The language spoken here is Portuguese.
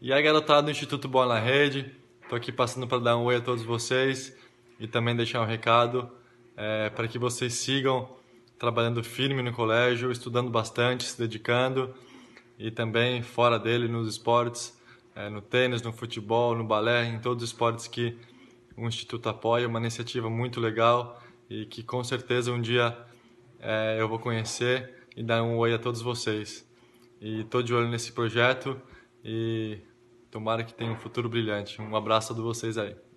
E aí, garotada do Instituto Bola na Rede, tô aqui passando para dar um oi a todos vocês e também deixar um recado é, para que vocês sigam trabalhando firme no colégio, estudando bastante, se dedicando e também fora dele nos esportes, é, no tênis, no futebol, no balé, em todos os esportes que o Instituto apoia, uma iniciativa muito legal e que com certeza um dia é, eu vou conhecer e dar um oi a todos vocês. E estou de olho nesse projeto e tomara que tenha um futuro brilhante. Um abraço a vocês aí.